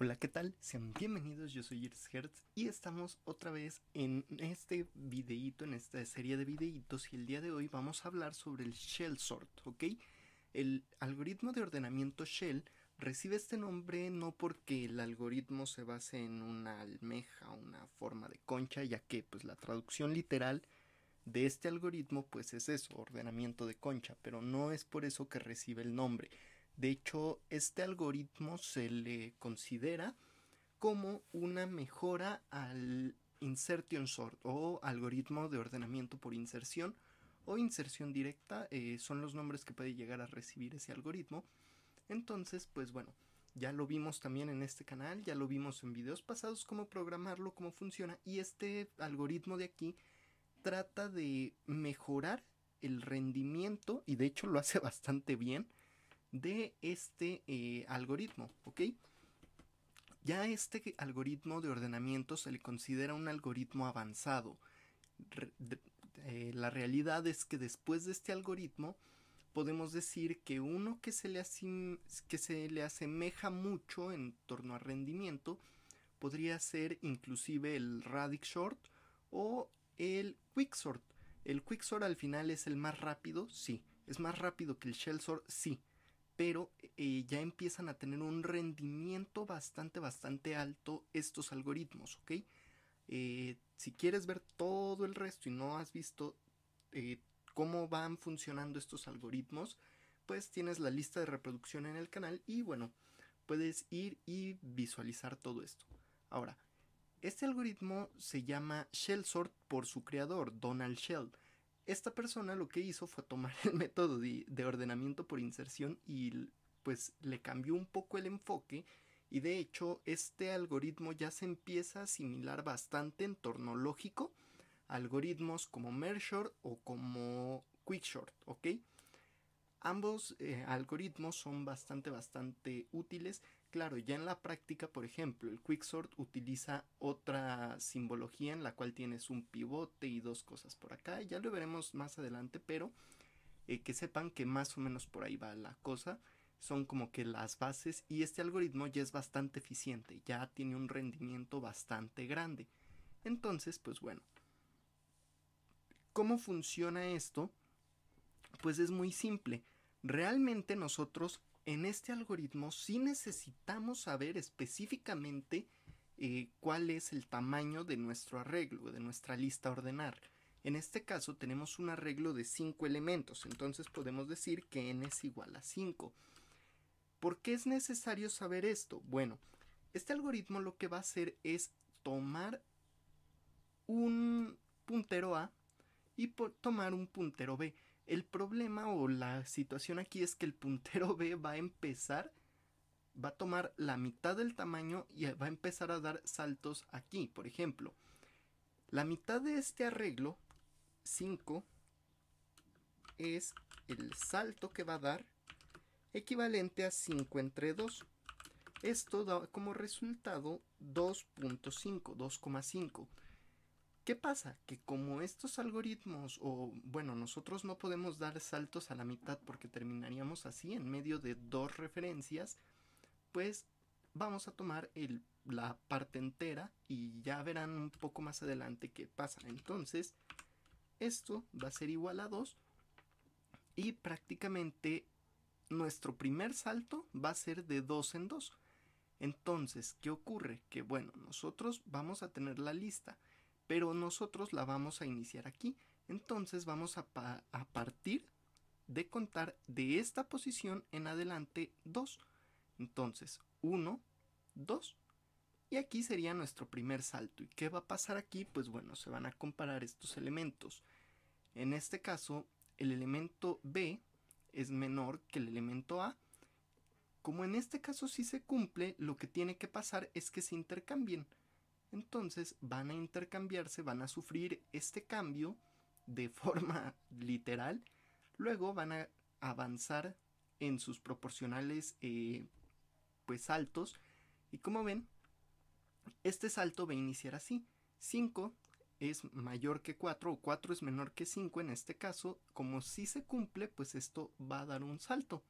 Hola, ¿qué tal? Sean bienvenidos, yo soy Iris Hertz y estamos otra vez en este videíto, en esta serie de videitos y el día de hoy vamos a hablar sobre el shell sort, ¿ok? El algoritmo de ordenamiento shell recibe este nombre no porque el algoritmo se base en una almeja, una forma de concha, ya que pues la traducción literal de este algoritmo pues es eso, ordenamiento de concha, pero no es por eso que recibe el nombre. De hecho, este algoritmo se le considera como una mejora al insertion sort o algoritmo de ordenamiento por inserción o inserción directa eh, son los nombres que puede llegar a recibir ese algoritmo. Entonces, pues bueno, ya lo vimos también en este canal, ya lo vimos en videos pasados, cómo programarlo, cómo funciona. Y este algoritmo de aquí trata de mejorar el rendimiento y de hecho lo hace bastante bien de este eh, algoritmo, ¿ok? Ya este algoritmo de ordenamiento se le considera un algoritmo avanzado. Eh, la realidad es que después de este algoritmo podemos decir que uno que se, le que se le asemeja mucho en torno a rendimiento podría ser inclusive el Radix Short o el Quicksort. El Quicksort al final es el más rápido, sí. ¿Es más rápido que el Shellsort Sí pero eh, ya empiezan a tener un rendimiento bastante, bastante alto estos algoritmos, ¿ok? Eh, si quieres ver todo el resto y no has visto eh, cómo van funcionando estos algoritmos, pues tienes la lista de reproducción en el canal y bueno, puedes ir y visualizar todo esto. Ahora, este algoritmo se llama Shell Sort por su creador, Donald Shell esta persona lo que hizo fue tomar el método de, ordenamiento por inserción y pues le cambió un poco el enfoque y de hecho este algoritmo ya se empieza a asimilar bastante en torno lógico algoritmos como Mershort o como Quickshort, ¿ok? Ambos eh, algoritmos son bastante, bastante útiles claro. Ya en la práctica, por ejemplo, el Quicksort utiliza otra simbología en la cual tienes un pivote y dos cosas por acá. Ya lo veremos más adelante, pero eh, que sepan que más o menos por ahí va la cosa. Son como que las bases y este algoritmo ya es bastante eficiente, ya tiene un rendimiento bastante grande. Entonces, pues bueno, ¿cómo funciona esto? Pues es muy simple. Realmente nosotros en este algoritmo sí necesitamos saber específicamente eh, cuál es el tamaño de nuestro arreglo, de nuestra lista ordenar. En este caso tenemos un arreglo de 5 elementos, entonces podemos decir que n es igual a 5. ¿Por qué es necesario saber esto? Bueno, este algoritmo lo que va a hacer es tomar un puntero A y tomar un puntero B. El problema o la situación aquí es que el puntero B va a empezar, va a tomar la mitad del tamaño y va a empezar a dar saltos aquí, por ejemplo. La mitad de este arreglo, 5, es el salto que va a dar equivalente a 5 entre 2. Esto da como resultado 2.5, 2,5. ¿Qué pasa? Que como estos algoritmos, o bueno, nosotros no podemos dar saltos a la mitad porque terminaríamos así en medio de dos referencias, pues vamos a tomar la parte entera y ya verán un poco más adelante qué pasa. Entonces, esto va a ser igual a 2 y prácticamente nuestro primer salto va a ser de 2 en 2. Entonces, ¿qué ocurre? Que bueno, nosotros vamos a tener la lista pero nosotros la vamos a iniciar aquí. Entonces vamos a, partir de contar de esta posición en adelante 2. Entonces 1, 2 y aquí sería nuestro primer salto. ¿Y qué va a pasar aquí? Pues bueno, se van a comparar estos elementos. En este caso, el elemento B es menor que el elemento A. Como en este caso sí se cumple, lo que tiene que pasar es que se intercambien. Entonces van a intercambiarse, van a sufrir este cambio de forma literal. Luego van a avanzar en sus proporcionales eh, pues saltos. Y como ven, este salto va a iniciar así. 5 es mayor que 4 o 4 es menor que 5 en este caso. Como si se cumple, pues esto va a dar un salto.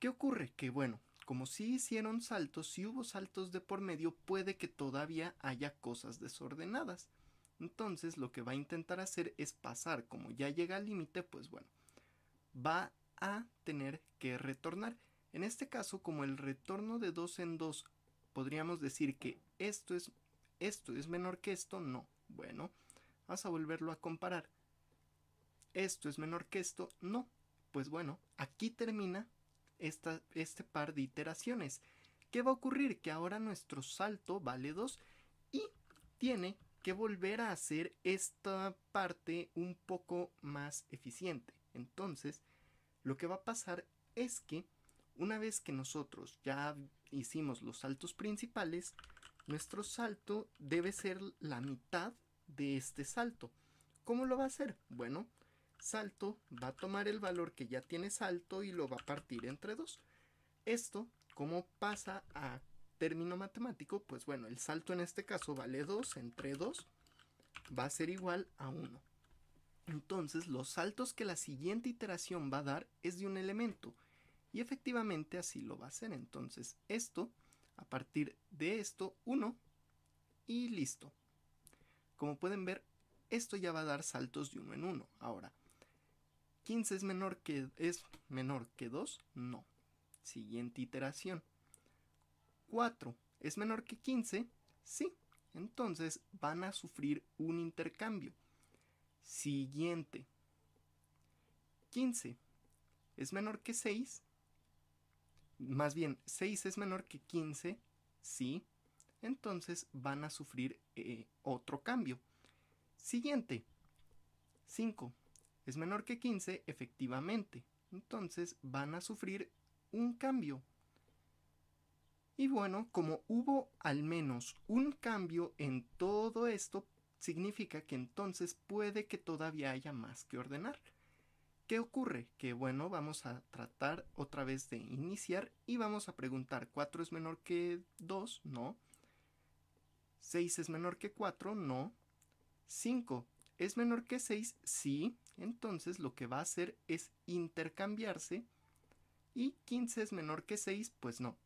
¿Qué ocurre? Que bueno, como si hicieron saltos, si hubo saltos de por medio, puede que todavía haya cosas desordenadas. Entonces lo que va a intentar hacer es pasar, como ya llega al límite, pues bueno, va a tener que retornar. En este caso, como el retorno de 2 en 2, podríamos decir que esto es, esto es menor que esto, no. Bueno, vas a volverlo a comparar. Esto es menor que esto, no. Pues bueno, aquí termina esta, este par de iteraciones. ¿Qué va a ocurrir? Que ahora nuestro salto vale 2 y tiene que volver a hacer esta parte un poco más eficiente. Entonces, lo que va a pasar es que una vez que nosotros ya hicimos los saltos principales, nuestro salto debe ser la mitad de este salto. ¿Cómo lo va a hacer? Bueno, salto va a tomar el valor que ya tiene salto y lo va a partir entre 2 Esto, como pasa a término matemático, pues bueno, el salto en este caso vale 2 entre 2 va a ser igual a 1. Entonces, los saltos que la siguiente iteración va a dar es de un elemento. Y efectivamente así lo va a hacer. Entonces, esto, a partir de esto, 1 y listo. Como pueden ver, esto ya va a dar saltos de uno en uno. Ahora, 15 es menor que 2, no. Siguiente iteración. 4 es menor que 15, sí. Entonces van a sufrir un intercambio. Siguiente. 15 es menor que 6. Más bien, 6 es menor que 15, sí. Entonces van a sufrir eh, otro cambio. Siguiente. 5 es menor que 15 efectivamente. Entonces van a sufrir un cambio. Y bueno, como hubo al menos un cambio en todo esto, significa que entonces puede que todavía haya más que ordenar. ¿Qué ocurre? Que bueno, vamos a tratar otra vez de iniciar y vamos a preguntar, ¿4 es menor que 2? No. ¿6 es menor que 4? No. ¿5 ¿Es menor que 6? Sí. Entonces lo que va a hacer es intercambiarse. ¿Y 15 es menor que 6? Pues no.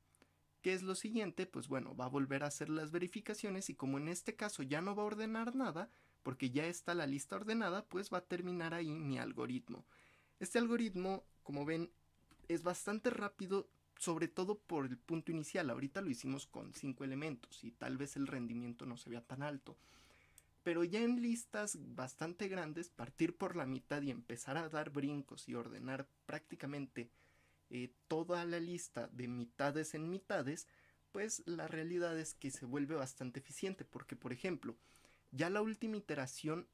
¿Qué es lo siguiente? Pues bueno, va a volver a hacer las verificaciones y como en este caso ya no va a ordenar nada, porque ya está la lista ordenada, pues va a terminar ahí mi algoritmo. Este algoritmo, como ven, es bastante rápido, sobre todo por el punto inicial. Ahorita lo hicimos con 5 elementos y tal vez el rendimiento no se vea tan alto pero ya en listas bastante grandes partir por la mitad y empezar a dar brincos y ordenar prácticamente eh, toda la lista de mitades en mitades, pues la realidad es que se vuelve bastante eficiente, porque por ejemplo, ya la última iteración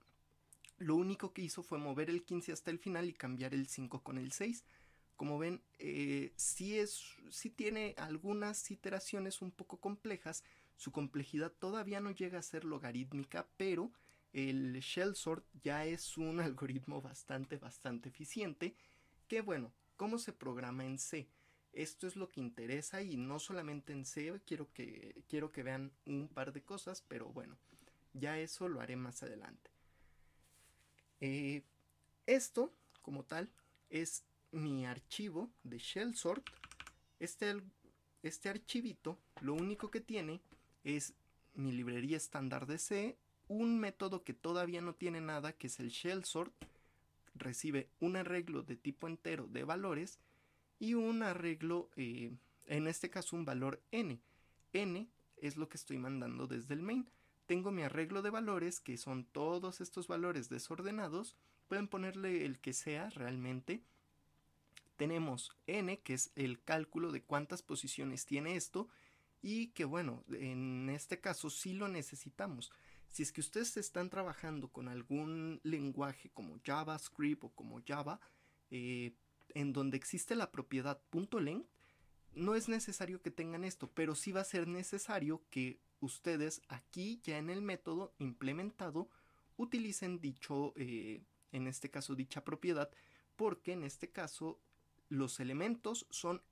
lo único que hizo fue mover el 15 hasta el final y cambiar el 5 con el 6. Como ven, eh, es, sí tiene algunas iteraciones un poco complejas, su complejidad todavía no llega a ser logarítmica, pero el shell sort ya es un algoritmo bastante, bastante eficiente. Que bueno, ¿cómo se programa en C? Esto es lo que interesa y no solamente en C, quiero que, quiero que vean un par de cosas, pero bueno, ya eso lo haré más adelante. Eh, esto, como tal, es mi archivo de shell sort. Este, este archivito lo único que tiene es mi librería estándar de C, un método que todavía no tiene nada, que es el shell sort, recibe un arreglo de tipo entero de valores y un arreglo, eh, en este caso un valor n. n es lo que estoy mandando desde el main. Tengo mi arreglo de valores, que son todos estos valores desordenados, pueden ponerle el que sea realmente. Tenemos n, que es el cálculo de cuántas posiciones tiene esto, y que bueno, en este caso sí lo necesitamos. Si es que ustedes están trabajando con algún lenguaje como JavaScript o como Java, eh, en donde existe la propiedad .length, no es necesario que tengan esto, pero sí va a ser necesario que ustedes aquí ya en el método implementado utilicen dicho, eh, en este caso dicha propiedad, porque en este caso los elementos son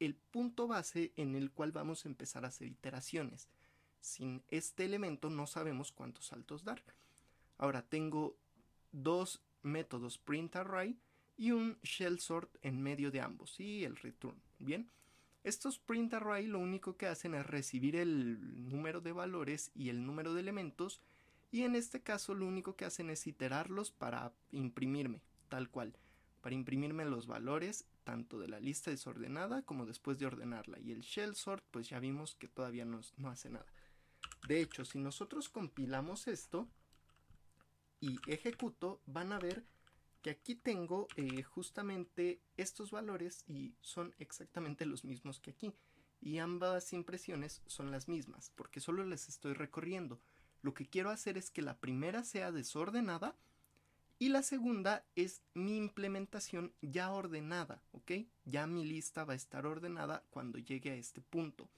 el punto base en el cual vamos a empezar a hacer iteraciones. Sin este elemento no sabemos cuántos saltos dar. Ahora tengo dos métodos print array y un shell sort en medio de ambos y el return. Bien, estos print array lo único que hacen es recibir el número de valores y el número de elementos y en este caso lo único que hacen es iterarlos para imprimirme, tal cual, para imprimirme los valores tanto de la lista desordenada como después de ordenarla. Y el shell sort pues ya vimos que todavía no, no hace nada. De hecho, si nosotros compilamos esto y ejecuto, van a ver que aquí tengo eh, justamente estos valores y son exactamente los mismos que aquí. Y ambas impresiones son las mismas, porque solo les estoy recorriendo. Lo que quiero hacer es que la primera sea desordenada y la segunda es mi implementación ya ordenada, ¿ok? Ya mi lista va a estar ordenada cuando llegue a este punto.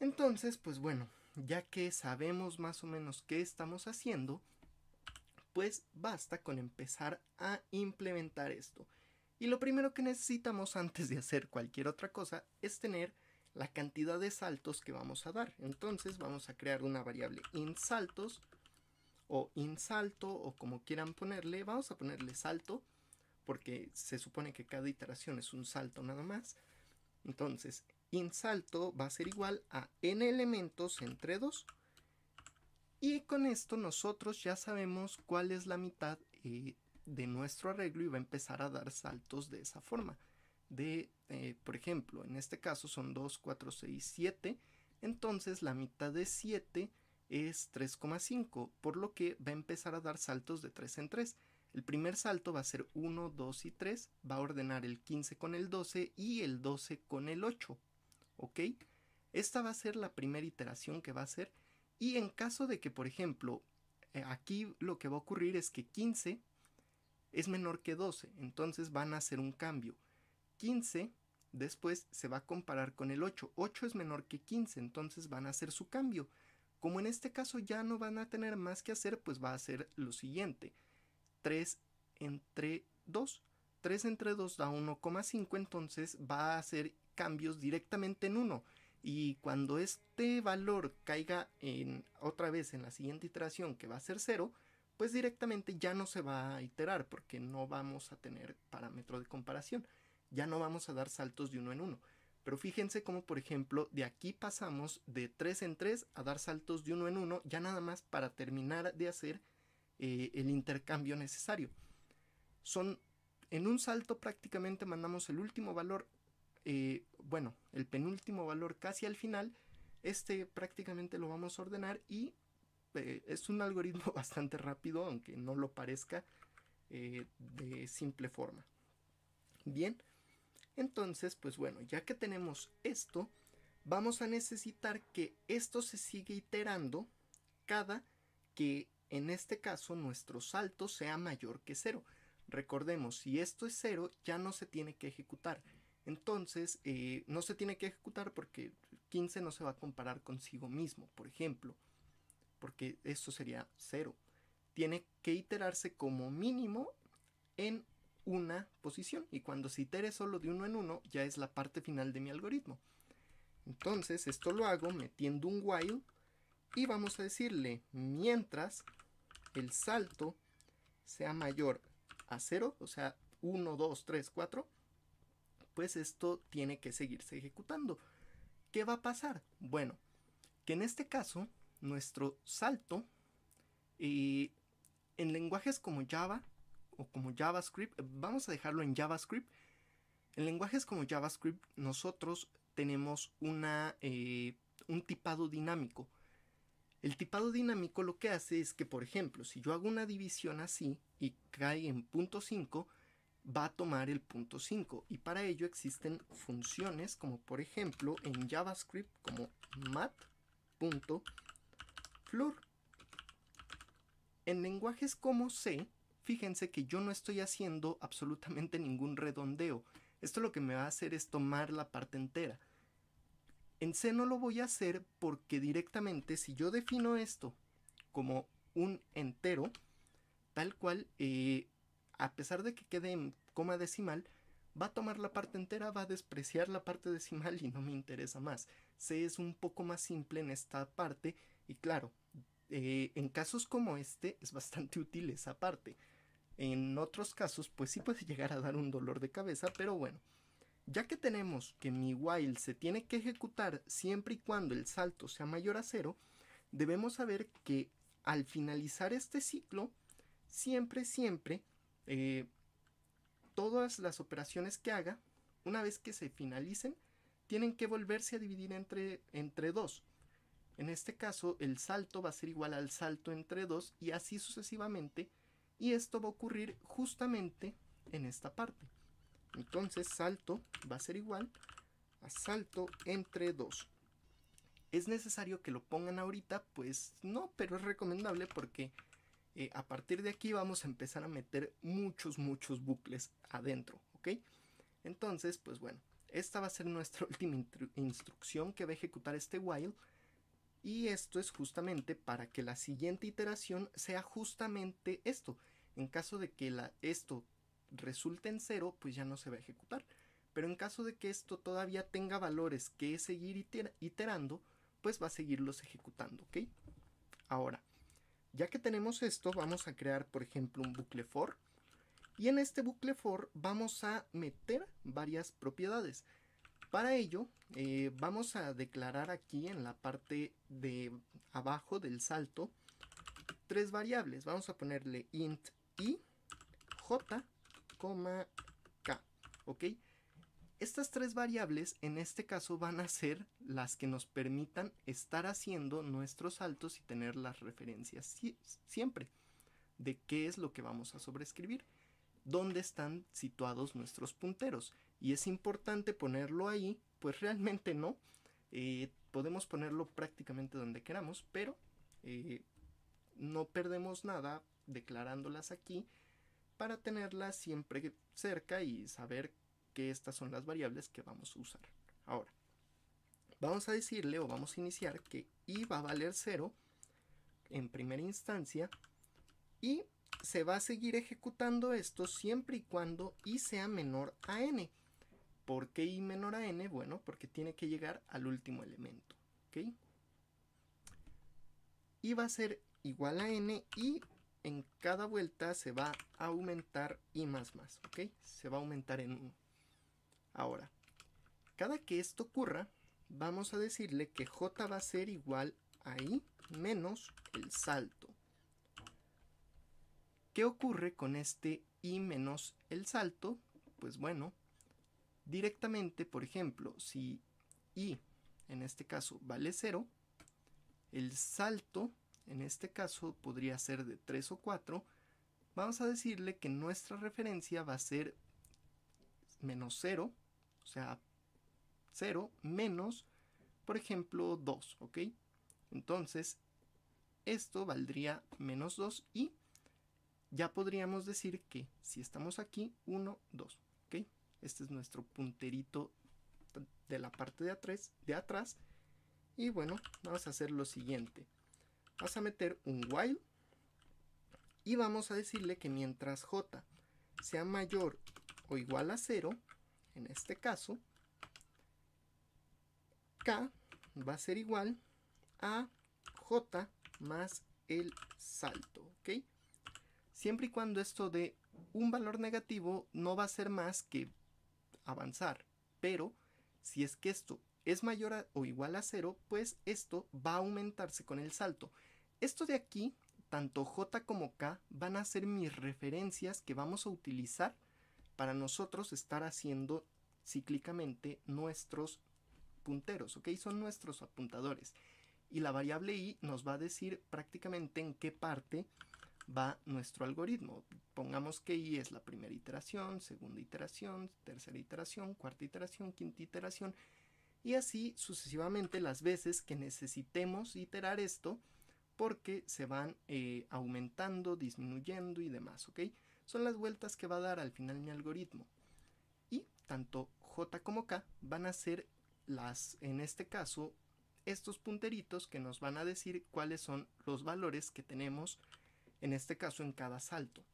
Entonces, pues bueno, ya que sabemos más o menos qué estamos haciendo, pues basta con empezar a implementar esto. Y lo primero que necesitamos antes de hacer cualquier otra cosa es tener la cantidad de saltos que vamos a dar. Entonces vamos a crear una variable en saltos o insalto o como quieran ponerle, vamos a ponerle salto porque se supone que cada iteración es un salto nada más. Entonces, insalto va a ser igual a n elementos entre 2 y con esto nosotros ya sabemos cuál es la mitad eh, de nuestro arreglo y va a empezar a dar saltos de esa forma. De, eh, por ejemplo, en este caso son 2, 4, 6, 7. Entonces la mitad de 7 es 3,5, por lo que va a empezar a dar saltos de 3 en 3. El primer salto va a ser 1, 2 y 3, va a ordenar el 15 con el 12 y el 12 con el 8. ¿Ok? Esta va a ser la primera iteración que va a hacer y en caso de que, por ejemplo, eh, aquí lo que va a ocurrir es que 15 es menor que 12, entonces van a hacer un cambio. 15 después se va a comparar con el 8, 8 es menor que 15, entonces van a hacer su cambio. Como en este caso ya no van a tener más que hacer, pues va a ser lo siguiente. 3 entre 2. 3 entre 2 da 1,5, entonces va a hacer cambios directamente en 1. Y cuando este valor caiga en, otra vez en la siguiente iteración, que va a ser 0, pues directamente ya no se va a iterar porque no vamos a tener parámetro de comparación. Ya no vamos a dar saltos de uno en uno. Pero fíjense cómo, por ejemplo, de aquí pasamos de 3 en 3 a dar saltos de uno en uno, ya nada más para terminar de hacer eh, el intercambio necesario. Son en un salto prácticamente mandamos el último valor, eh, bueno, el penúltimo valor casi al final. Este prácticamente lo vamos a ordenar y eh, es un algoritmo bastante rápido, aunque no lo parezca de simple forma. Bien, entonces, pues bueno, ya que tenemos esto, vamos a necesitar que esto se siga iterando cada que en este caso nuestro salto sea mayor que cero Recordemos, si esto es 0 ya no se tiene que ejecutar. Entonces, eh, no se tiene que ejecutar porque 15 no se va a comparar consigo mismo, por ejemplo, porque esto sería cero Tiene que iterarse como mínimo en una posición y cuando se itere solo de uno en uno ya es la parte final de mi algoritmo. Entonces esto lo hago metiendo un while y vamos a decirle mientras el salto sea mayor a 0, o sea 1, 2, 3, 4, pues esto tiene que seguirse ejecutando. ¿Qué va a pasar? Bueno, que en este caso nuestro salto y eh, en lenguajes como Java o como JavaScript, vamos a dejarlo en JavaScript. En lenguajes como JavaScript nosotros tenemos una, eh, un tipado dinámico. El tipado dinámico lo que hace es que, por ejemplo, si yo hago una división así y cae en punto 5, va a tomar el punto 5. Y para ello existen funciones como, por ejemplo, en JavaScript como mat.flor En lenguajes como C, fíjense que yo no estoy haciendo absolutamente ningún redondeo. Esto lo que me va a hacer es tomar la parte entera. En C no lo voy a hacer porque directamente si yo defino esto como un entero, tal cual, eh, a pesar de que quede en coma decimal, va a tomar la parte entera, va a despreciar la parte decimal y no me interesa más. C es un poco más simple en esta parte y claro, eh, en casos como este es bastante útil esa parte. En otros casos, pues sí puede llegar a dar un dolor de cabeza, pero bueno, ya que tenemos que mi while se tiene que ejecutar siempre y cuando el salto sea mayor a cero, debemos saber que al finalizar este ciclo, siempre, siempre, eh, todas las operaciones que haga, una vez que se finalicen, tienen que volverse a dividir entre, entre dos. En este caso, el salto va a ser igual al salto entre 2 y así sucesivamente y esto va a ocurrir justamente en esta parte. Entonces salto va a ser igual a salto entre dos ¿Es necesario que lo pongan ahorita? Pues no, pero es recomendable porque eh, a partir de aquí vamos a empezar a meter muchos, muchos bucles adentro, ¿ok? Entonces, pues bueno, esta va a ser nuestra última instrucción que va a ejecutar este while y esto es justamente para que la siguiente iteración sea justamente esto. En caso de que la, esto resulte en cero, pues ya no se va a ejecutar. Pero en caso de que esto todavía tenga valores que seguir iterando, pues va a seguirlos ejecutando, ¿ok? Ahora, ya que tenemos esto, vamos a crear, por ejemplo, un bucle for. Y en este bucle for vamos a meter varias propiedades. Para ello, eh, vamos a declarar aquí en la parte de abajo del salto tres variables. Vamos a ponerle int i, j, k. ¿Ok? Estas tres variables en este caso van a ser las que nos permitan estar haciendo nuestros saltos y tener las referencias siempre de qué es lo que vamos a sobrescribir? dónde están situados nuestros punteros y es importante ponerlo ahí, pues realmente no. Eh, podemos ponerlo prácticamente donde queramos, pero eh, no perdemos nada declarándolas aquí para tenerlas siempre cerca y saber que estas son las variables que vamos a usar. Ahora, vamos a decirle o vamos a iniciar que i va a valer 0 en primera instancia y se va a seguir ejecutando esto siempre y cuando i sea menor a n. ¿Por qué i menor a n? Bueno, porque tiene que llegar al último elemento. ¿Ok? Y va a ser igual a n y en cada vuelta se va a aumentar i más más. ¿Ok? Se va a aumentar en 1. Ahora, cada que esto ocurra, vamos a decirle que j va a ser igual a i menos el salto. ¿Qué ocurre con este i menos el salto? Pues bueno, Directamente, por ejemplo, si i en este caso vale 0, el salto en este caso podría ser de 3 o 4, vamos a decirle que nuestra referencia va a ser menos 0, o sea, 0 menos, por ejemplo, 2, ¿ok? Entonces, esto valdría menos 2 y ya podríamos decir que si estamos aquí, 1, 2. Este es nuestro punterito de la parte de atrás, de atrás. Y bueno, vamos a hacer lo siguiente. Vas a meter un while y vamos a decirle que mientras j sea mayor o igual a 0, en este caso, k va a ser igual a j más el salto, Siempre y cuando esto de un valor negativo, no va a ser más que avanzar, pero si es que esto es mayor o igual a cero, pues esto va a aumentarse con el salto. Esto de aquí, tanto j como k van a ser mis referencias que vamos a utilizar para nosotros estar haciendo cíclicamente nuestros punteros, ¿ok? Son nuestros apuntadores. Y la variable i nos va a decir prácticamente en qué parte va nuestro algoritmo. Pongamos que i es la primera iteración, segunda iteración, tercera iteración, cuarta iteración, quinta iteración y así sucesivamente las veces que necesitemos iterar esto porque se van eh, aumentando, disminuyendo y demás, ¿ok? Son las vueltas que va a dar al final mi algoritmo. Y tanto J como K van a ser las, en este caso, estos punteritos que nos van a decir cuáles son los valores que tenemos en este caso en cada salto.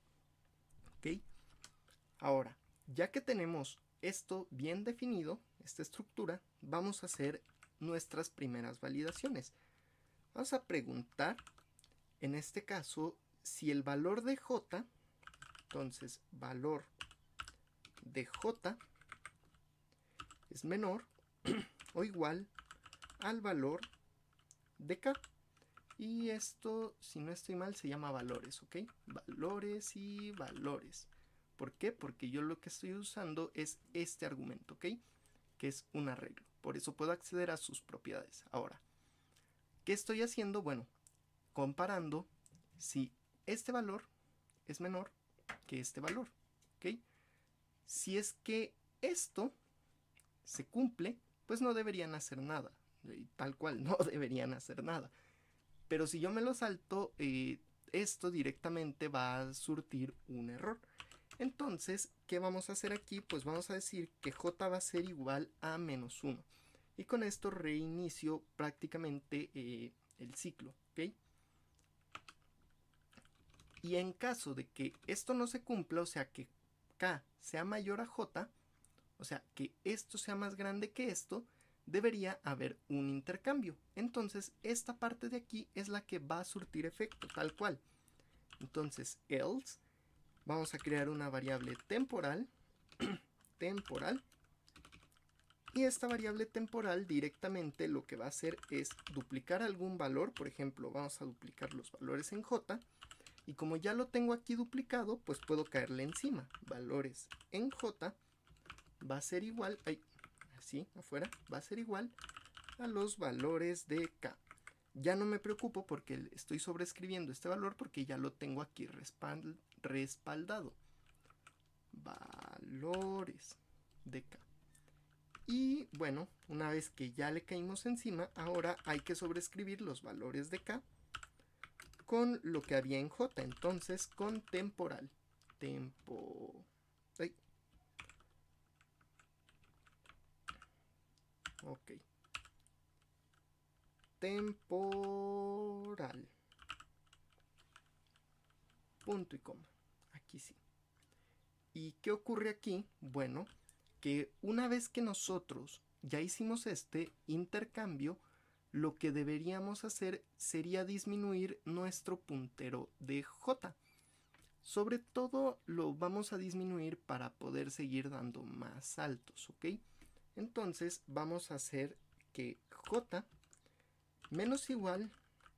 Ahora, ya que tenemos esto bien definido, esta estructura, vamos a hacer nuestras primeras validaciones. Vamos a preguntar, en este caso, si el valor de j, entonces valor de j es menor o igual al valor de k. Y esto, si no estoy mal, se llama valores, ¿ok? Valores y valores. ¿Por qué? Porque yo lo que estoy usando es este argumento, ¿ok? Que es un arreglo. Por eso puedo acceder a sus propiedades. Ahora, ¿qué estoy haciendo? Bueno, comparando si este valor es menor que este valor, ¿ok? Si es que esto se cumple, pues no deberían hacer nada. tal cual, no deberían hacer nada. Pero si yo me lo salto, eh, esto directamente va a surtir un error. Entonces, ¿qué vamos a hacer aquí? Pues vamos a decir que j va a ser igual a menos 1. Y con esto reinicio prácticamente eh, el ciclo. Y en caso de que esto no se cumpla, o sea que k sea mayor a j, o sea que esto sea más grande que esto, debería haber un intercambio. Entonces, esta parte de aquí es la que va a surtir efecto, tal cual. Entonces, else, vamos a crear una variable temporal, temporal, y esta variable temporal directamente lo que va a hacer es duplicar algún valor, por ejemplo, vamos a duplicar los valores en j, y como ya lo tengo aquí duplicado, pues puedo caerle encima. Valores en j va a ser igual, así afuera, va a ser igual a los valores de K. Ya no me preocupo porque estoy sobreescribiendo este valor porque ya lo tengo aquí respaldado. Valores de K. Y bueno, una vez que ya le caímos encima, ahora hay que sobreescribir los valores de K con lo que había en J. Entonces, con temporal. Tempo... Ok. Temporal. Punto y coma. Aquí sí. ¿Y qué ocurre aquí? Bueno, que una vez que nosotros ya hicimos este intercambio, lo que deberíamos hacer sería disminuir nuestro puntero de J. Sobre todo lo vamos a disminuir para poder seguir dando más saltos, ¿ok? Entonces vamos a hacer que j menos igual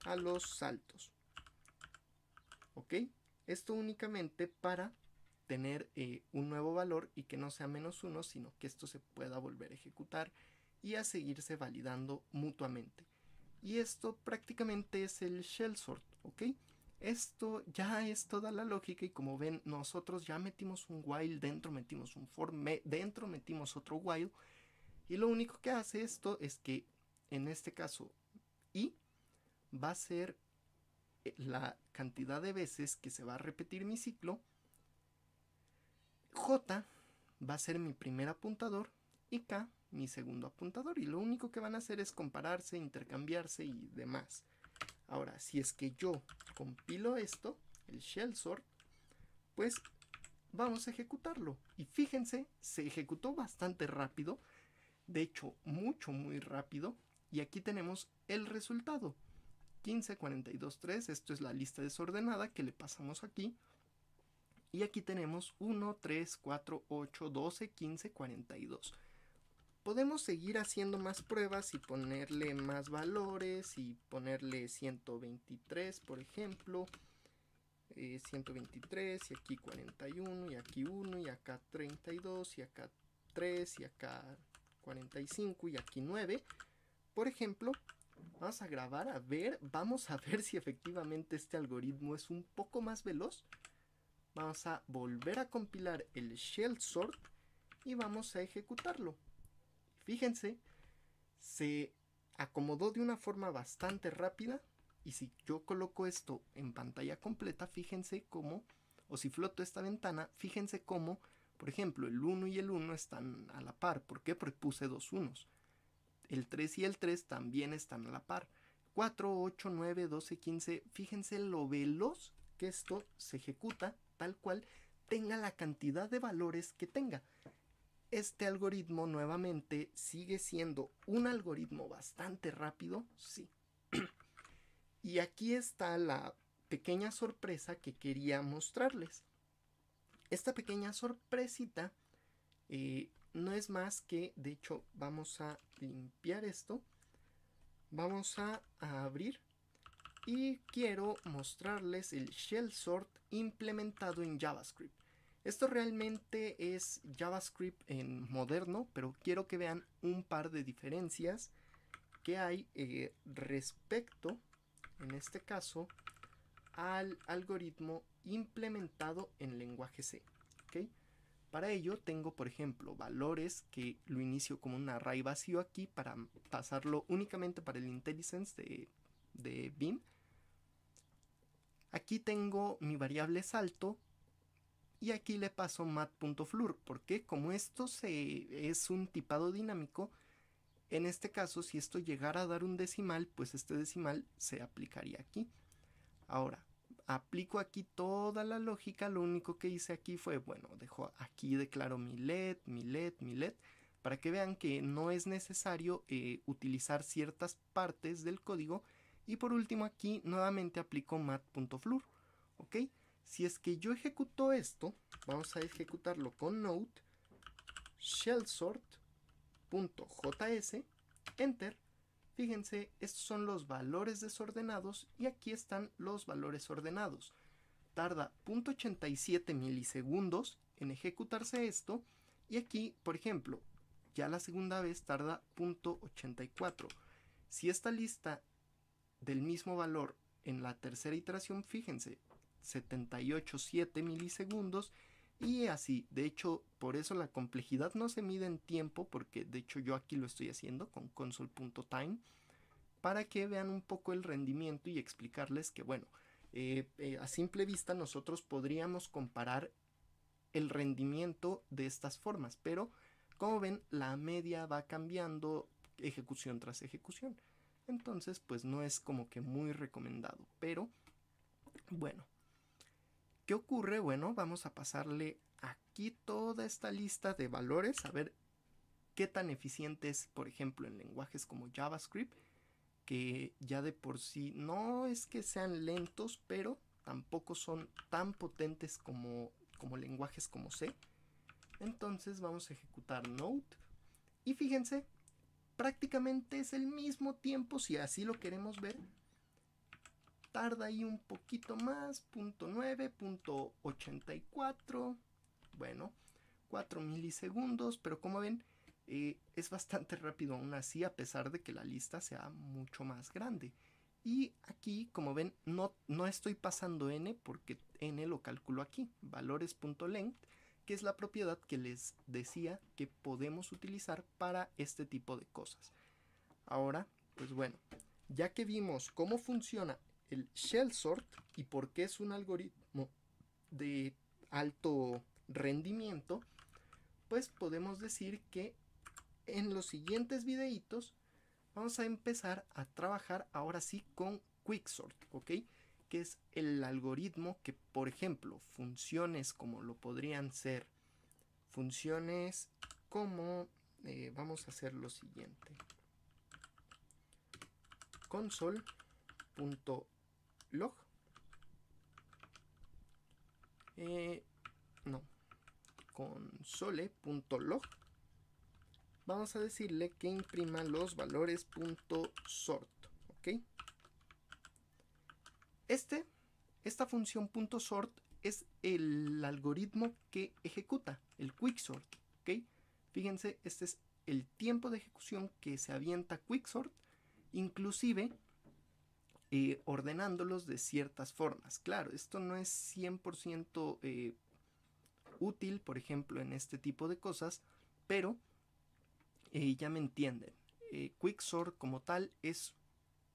a los saltos. ¿Ok? Esto únicamente para tener eh, un nuevo valor y que no sea menos uno sino que esto se pueda volver a ejecutar y a seguirse validando mutuamente. Y esto prácticamente es el shell sort, ¿ok? Esto ya es toda la lógica y como ven nosotros ya metimos un while dentro, metimos un for dentro, metimos otro while y lo único que hace esto es que en este caso i va a ser eh, la cantidad de veces que se va a repetir mi ciclo. J va a ser mi primer apuntador y K mi segundo apuntador. Y lo único que van a hacer es compararse, intercambiarse y demás. Ahora, si es que yo compilo esto, el shell sort, pues vamos a ejecutarlo. Y fíjense, se ejecutó bastante rápido de hecho mucho muy rápido y aquí tenemos el resultado 15, 42, 3 esto es la lista desordenada que le pasamos aquí y aquí tenemos 1 3 4 8 12 15 42 podemos seguir haciendo más pruebas y ponerle más valores y ponerle 123 por ejemplo 123 eh, y aquí 41 y aquí 1 y acá 32 y acá 3 y acá 45 y aquí 9. Por ejemplo, vamos a grabar, a ver, vamos a ver si efectivamente este algoritmo es un poco más veloz. Vamos a volver a compilar el shell sort y vamos a ejecutarlo. Fíjense, se acomodó de una forma bastante rápida y si yo coloco esto en pantalla completa, fíjense cómo, o si floto esta ventana, fíjense cómo por ejemplo, el 1 y el 1 están a la par. ¿Por qué? Porque puse dos unos. El 3 y el 3 también están a la par. 4, 8, 9, 12, 15. Fíjense lo veloz que esto se ejecuta tal cual tenga la cantidad de valores que tenga. Este algoritmo nuevamente sigue siendo un algoritmo bastante rápido, sí. y aquí está la pequeña sorpresa que quería mostrarles esta pequeña sorpresita eh, no es más que, de hecho, vamos a limpiar esto. Vamos a, abrir y quiero mostrarles el shell sort implementado en JavaScript. Esto realmente es JavaScript en moderno, pero quiero que vean un par de diferencias que hay eh, respecto, en este caso, al algoritmo implementado en lenguaje C. Para ello tengo, por ejemplo, valores que lo inicio como un array vacío aquí para pasarlo únicamente para el IntelliSense de, de BIM. Aquí tengo mi variable salto y aquí le paso mat.flur porque como esto se, es un tipado dinámico, en este caso si esto llegara a dar un decimal, pues este decimal se aplicaría aquí. Ahora, aplico aquí toda la lógica, lo único que hice aquí fue, bueno, dejo aquí declaro mi LED, mi LED, mi LED, para que vean que no es necesario eh, utilizar ciertas partes del código. Y por último aquí nuevamente aplico mat.flur, ¿ok? Si es que yo ejecuto esto, vamos a ejecutarlo con Node, shellsort.js, enter, Fíjense, estos son los valores desordenados y aquí están los valores ordenados. Tarda 0.87 milisegundos en ejecutarse esto y aquí, por ejemplo, ya la segunda vez tarda 84 Si esta lista del mismo valor en la tercera iteración, fíjense, 78.7 milisegundos y así. De hecho, por eso la complejidad no se mide en tiempo, porque de hecho yo aquí lo estoy haciendo con console.time, para que vean un poco el rendimiento y explicarles que, bueno, eh, eh, a simple vista nosotros podríamos comparar el rendimiento de estas formas, pero como ven, la media va cambiando ejecución tras ejecución. Entonces, pues no es como que muy recomendado, pero bueno, ¿Qué ocurre? Bueno, vamos a pasarle aquí toda esta lista de valores, a ver qué tan eficiente es, por ejemplo, en lenguajes como JavaScript, que ya de por sí no es que sean lentos, pero tampoco son tan potentes como, como lenguajes como C. Entonces vamos a ejecutar Node. Y fíjense, prácticamente es el mismo tiempo, si así lo queremos ver, tarda ahí un poquito más, punto 9, 84, bueno, 4 milisegundos, pero como ven, eh, es bastante rápido aún así, a pesar de que la lista sea mucho más grande. Y aquí, como ven, no, no estoy pasando n porque n lo calculo aquí, valores.length, que es la propiedad que les decía que podemos utilizar para este tipo de cosas. Ahora, pues bueno, ya que vimos cómo funciona el shell sort y porque es un algoritmo de alto rendimiento, pues podemos decir que en los siguientes videitos vamos a empezar a trabajar ahora sí con sort ¿ok? Que es el algoritmo que, por ejemplo, funciones como lo podrían ser, funciones como, eh, vamos a hacer lo siguiente, console log. Eh, no. Console.log. Vamos a decirle que imprima los valores .sort. ¿Ok? Este, esta función .sort es el algoritmo que ejecuta, el quicksort. ¿Ok? Fíjense, este es el tiempo de ejecución que se avienta quicksort. Inclusive eh, ordenándolos de ciertas formas. Claro, esto no es 100% eh, útil, por ejemplo, en este tipo de cosas, pero eh, ya me entienden. Quicksort como tal es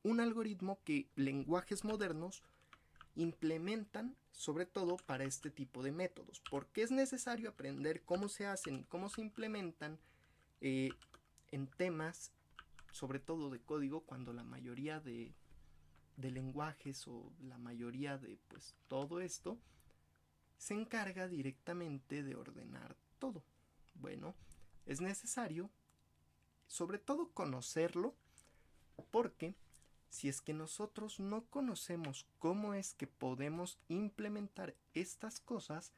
un algoritmo que lenguajes modernos implementan sobre todo para este tipo de métodos, porque es necesario aprender cómo se hacen y cómo se implementan en temas, sobre todo de código, cuando la mayoría de de lenguajes o la mayoría de pues todo esto se encarga directamente de ordenar todo. Bueno, es necesario sobre todo conocerlo porque si es que nosotros no conocemos cómo es que podemos implementar estas cosas,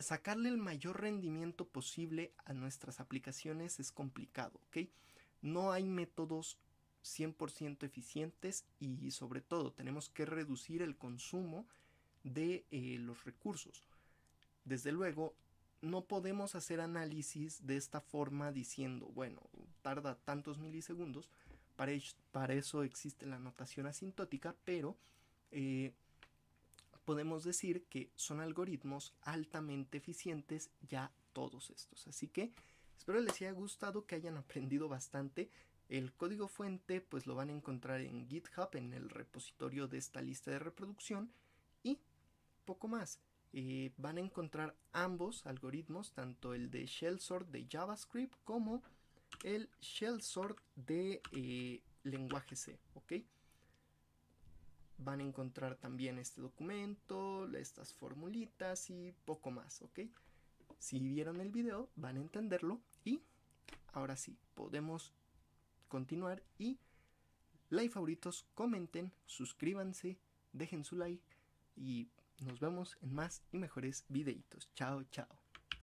sacarle el mayor rendimiento posible a nuestras aplicaciones es complicado, ¿ok? No hay métodos 100% eficientes y sobre todo tenemos que reducir el consumo de eh, los recursos. Desde luego, no podemos hacer análisis de esta forma diciendo, bueno, tarda tantos milisegundos, para, eso existe la notación asintótica, pero eh, podemos decir que son algoritmos altamente eficientes ya todos estos. Así que espero les haya gustado, que hayan aprendido bastante. El código fuente pues lo van a encontrar en GitHub, en el repositorio de esta lista de reproducción y poco más. Eh, van a encontrar ambos algoritmos, tanto el de shell sort de JavaScript como el shell sort de eh, lenguaje C, ¿ok? Van a encontrar también este documento, estas formulitas y poco más, ¿ok? Si vieron el video van a entenderlo y ahora sí, podemos continuar y like favoritos, comenten, suscríbanse, dejen su like y nos vemos en más y mejores videitos. Chao, chao.